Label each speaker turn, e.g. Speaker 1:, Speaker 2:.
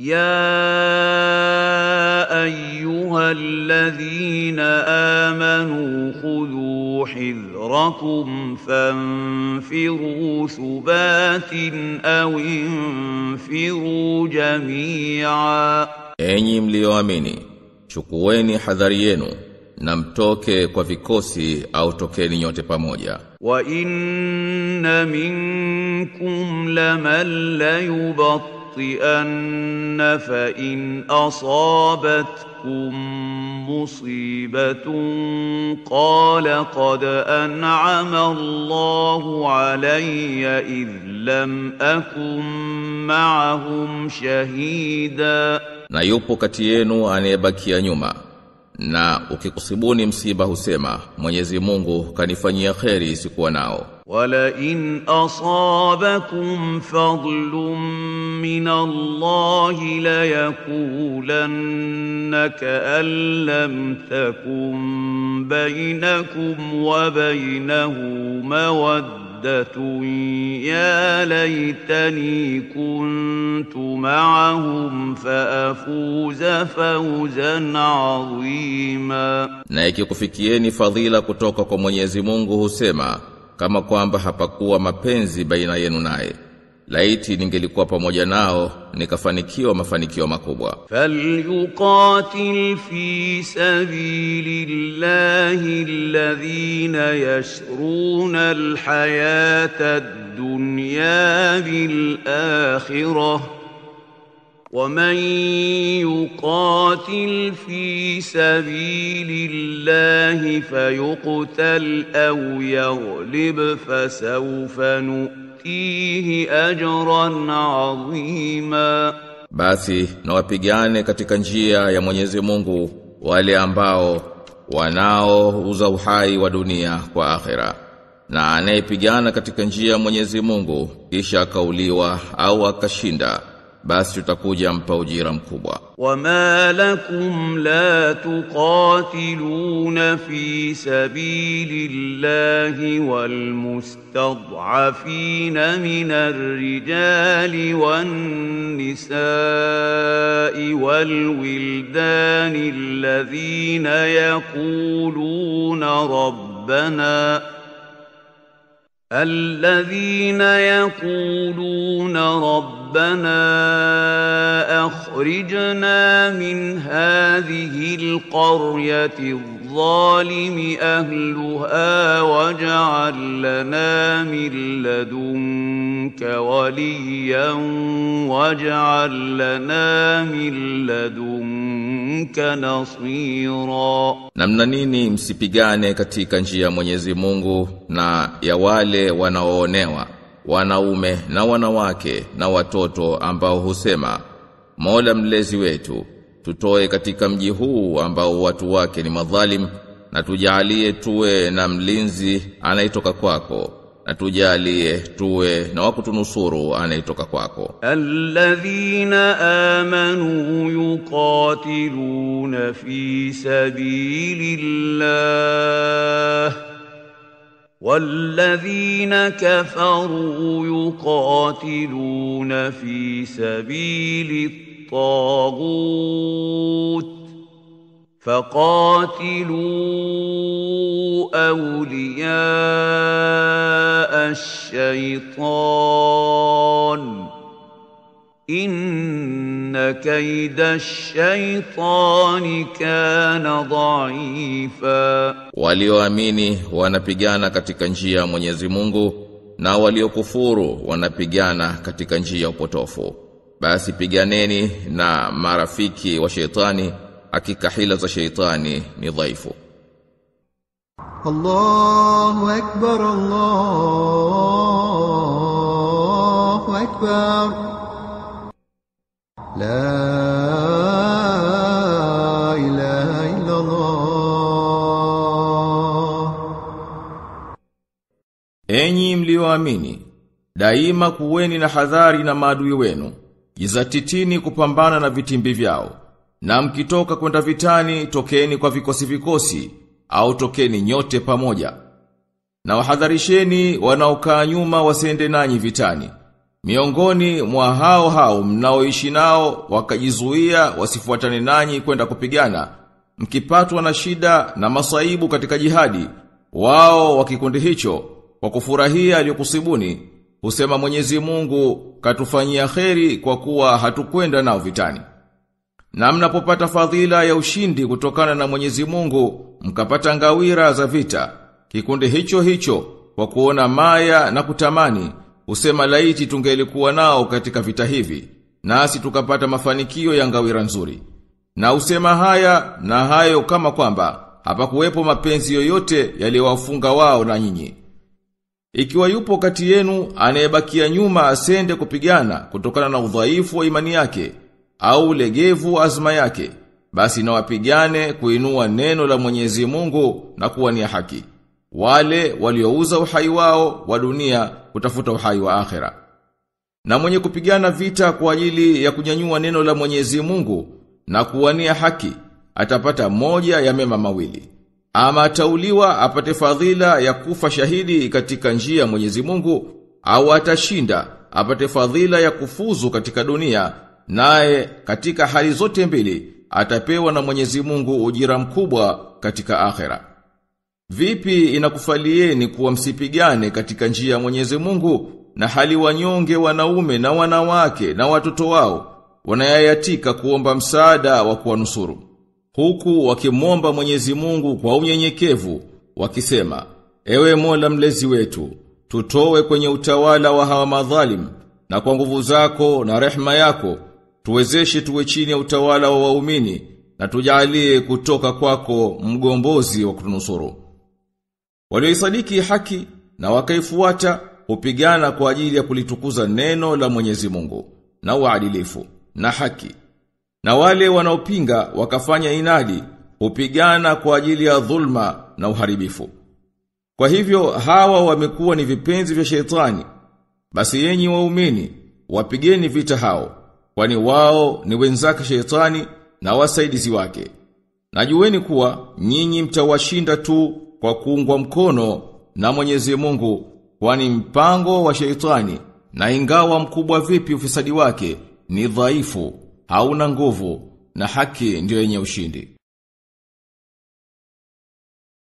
Speaker 1: يا ايها الذين امنوا خذوا حذركم فانفروا
Speaker 2: ثبات او انفروا جميعا enyi mlioamini chukueni hadhari yenu na mtoke kwa vikosi au tokeni nyote pamoja
Speaker 1: wa inna minkum laman la ليبطئن فإن أصابتكم مصيبة قال قد أنعم الله علي إذ لم أكن معهم شهيدا
Speaker 2: na yupo kati yenu anayebakia nyuma na ukikusibuni msiba husema Mwenyezi Mungu kanifanyia kheri sikuwa nao
Speaker 1: ولئن أصابكم فضل من الله ليقولن كأن لم تكن بينكم وبينه مودة يا ليتني كنت معهم فأفوز فوزا عظيما
Speaker 2: na ikikufikieni fadhila kutoka kwa Mwenyezi Mungu husema kama kwamba hapakuwa mapenzi baina yenu naye laiti ningelikuwa pamoja nao nikafanikiwa mafanikio makubwa.
Speaker 1: Falyuqatil fi sabilillahi alladhina yashruna alhayata ad-dunya bil akhirah ومن يقاتل في سبيل الله فيقتل او يغلب فسوف نؤتيه اجرا
Speaker 2: عظيما basi na katika njia ya Mwenyezi Mungu wale ambao wanaouza uhai wa dunia kwa akhera na anayepigana katika njia ya Mwenyezi Mungu kisha akauliwa au akashinda basi utakuja mpa ujira mkubwa.
Speaker 1: Wama lakum la tuqatiluna fi sabilillahi wal mustad'afina min arrijali rijali wan nisa'i wal wildani alladhina yaquluna rabbana الذين يقولون ربنا اخرجنا من هذه القريه الظالم اهلها واجعل لنا من لدنك وليا واجعل لنا من لدنك minka nasira.
Speaker 2: Namna nini msipigane katika njia ya Mwenyezi Mungu na ya wale wanaoonewa wanaume na wanawake na watoto ambao husema Mola mlezi wetu tutoe katika mji huu ambao watu wake ni madhalim na tujalie tuwe na mlinzi anayetoka kwako atujalie tuwe na wakutunusuru anayetoka kwako
Speaker 1: alladhina amanu yuqatiluna fi sabilillah والذين كفروا يقاتلون في سبيل الطاغوت Faqatilu awliyaa ash-shaytan inna kaida shaitani kana
Speaker 2: walioamini wanapigana katika njia ya Mwenyezi Mungu na waliokufuru wanapigana katika njia ya upotofu. Basi piganeni na marafiki wa sheitani hakika hila za sheitani ni dhaifu
Speaker 1: Allahu akbar Allahu akbar La ilaha illa Allah
Speaker 2: Enyi mlioamini daima kuweni na hadhari na maadui wenu jizatitini kupambana na vitimbi vyao na mkitoka kwenda vitani, tokeni kwa vikosi vikosi, au tokeni nyote pamoja. Na wahadharisheni wanaokaa nyuma wasende nanyi vitani. Miongoni mwa hao hao mnaoishi nao wakajizuia wasifuatane nanyi kwenda kupigana. Mkipatwa na shida na masaibu katika jihadi, wao wa kikundi hicho kwa kufurahia aliyokusibuni, husema Mwenyezi Mungu katufanyia kheri kwa kuwa hatukwenda nao vitani. Na mnapopata fadhila ya ushindi kutokana na Mwenyezi Mungu, mkapata ngawira za vita. Kikundi hicho hicho kwa kuona maya na kutamani usema laiti tungelikuwa nao katika vita hivi nasi tukapata mafanikio ya ngawira nzuri. Na usema haya na hayo kama kwamba hapakuwepo mapenzi yoyote yaliwafunga wao na nyinyi. Ikiwa yupo kati yenu anayebakia nyuma asende kupigana kutokana na udhaifu wa imani yake, au legevu azma yake, basi na wapigane kuinua neno la Mwenyezi Mungu na kuwania haki. Wale waliouza uhai wao wa dunia kutafuta uhai wa akhera. Na mwenye kupigana vita kwa ajili ya kunyanyua neno la Mwenyezi Mungu na kuwania haki atapata moja ya mema mawili. Ama atauliwa apate fadhila ya kufa shahidi katika njia Mwenyezi Mungu au atashinda apate fadhila ya kufuzu katika dunia naye katika hali zote mbili atapewa na Mwenyezi Mungu ujira mkubwa katika akhera. Vipi inakufalieni kuwa msipigane katika njia ya Mwenyezi Mungu na hali wanyonge wanaume na wanawake na watoto wao wanayayatika kuomba msaada wa kuwanusuru huku wakimwomba Mwenyezi Mungu kwa unyenyekevu wakisema ewe Mola mlezi wetu tutowe kwenye utawala wa hawa madhalim na kwa nguvu zako na rehma yako tuwezeshe tuwe chini ya utawala wa waumini na tujalie kutoka kwako mgombozi wa kutunusuru. Walioisadiki haki na wakaifuata hupigana kwa ajili ya kulitukuza neno la Mwenyezi Mungu na uadilifu na haki. Na wale wanaopinga wakafanya inadi hupigana kwa ajili ya dhulma na uharibifu. Kwa hivyo hawa wamekuwa ni vipenzi vya shetani. Basi yenyi waumini wapigeni vita hao kwani wao ni wenzake shetani na wasaidizi wake. Najueni kuwa nyinyi mtawashinda tu kwa kuungwa mkono na Mwenyezi Mungu, kwani mpango wa shetani na ingawa mkubwa vipi ufisadi wake ni dhaifu, hauna nguvu na haki ndio yenye ushindi.